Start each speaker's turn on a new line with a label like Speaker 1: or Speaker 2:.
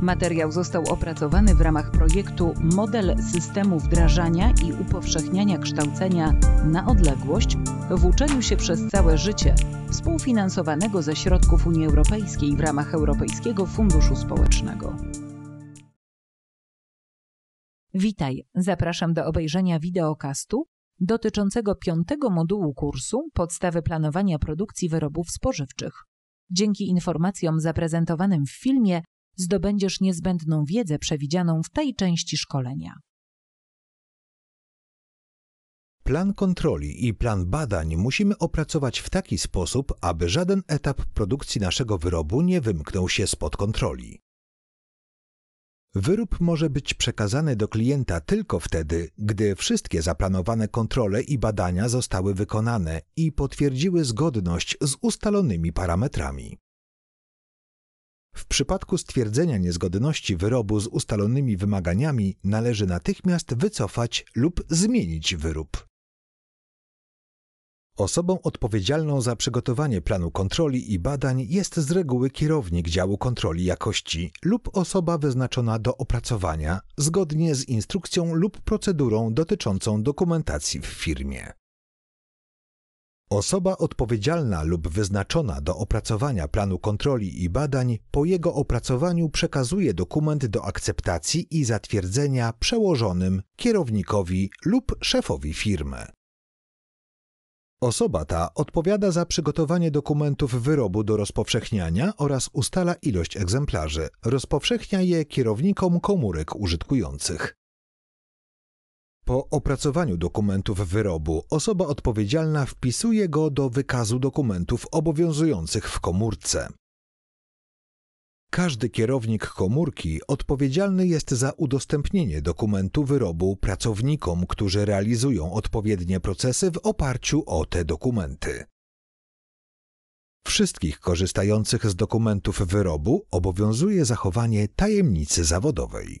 Speaker 1: Materiał został opracowany w ramach projektu Model systemu wdrażania i upowszechniania kształcenia na odległość w uczeniu się przez całe życie, współfinansowanego ze środków Unii Europejskiej w ramach Europejskiego Funduszu Społecznego. Witaj, zapraszam do obejrzenia wideokastu dotyczącego piątego modułu kursu Podstawy planowania produkcji wyrobów spożywczych. Dzięki informacjom zaprezentowanym w filmie zdobędziesz niezbędną wiedzę przewidzianą w tej części szkolenia.
Speaker 2: Plan kontroli i plan badań musimy opracować w taki sposób, aby żaden etap produkcji naszego wyrobu nie wymknął się spod kontroli. Wyrób może być przekazany do klienta tylko wtedy, gdy wszystkie zaplanowane kontrole i badania zostały wykonane i potwierdziły zgodność z ustalonymi parametrami. W przypadku stwierdzenia niezgodności wyrobu z ustalonymi wymaganiami należy natychmiast wycofać lub zmienić wyrób. Osobą odpowiedzialną za przygotowanie planu kontroli i badań jest z reguły kierownik działu kontroli jakości lub osoba wyznaczona do opracowania zgodnie z instrukcją lub procedurą dotyczącą dokumentacji w firmie. Osoba odpowiedzialna lub wyznaczona do opracowania planu kontroli i badań po jego opracowaniu przekazuje dokument do akceptacji i zatwierdzenia przełożonym, kierownikowi lub szefowi firmy. Osoba ta odpowiada za przygotowanie dokumentów wyrobu do rozpowszechniania oraz ustala ilość egzemplarzy. Rozpowszechnia je kierownikom komórek użytkujących. Po opracowaniu dokumentów wyrobu osoba odpowiedzialna wpisuje go do wykazu dokumentów obowiązujących w komórce. Każdy kierownik komórki odpowiedzialny jest za udostępnienie dokumentu wyrobu pracownikom, którzy realizują odpowiednie procesy w oparciu o te dokumenty. Wszystkich korzystających z dokumentów wyrobu obowiązuje zachowanie tajemnicy zawodowej.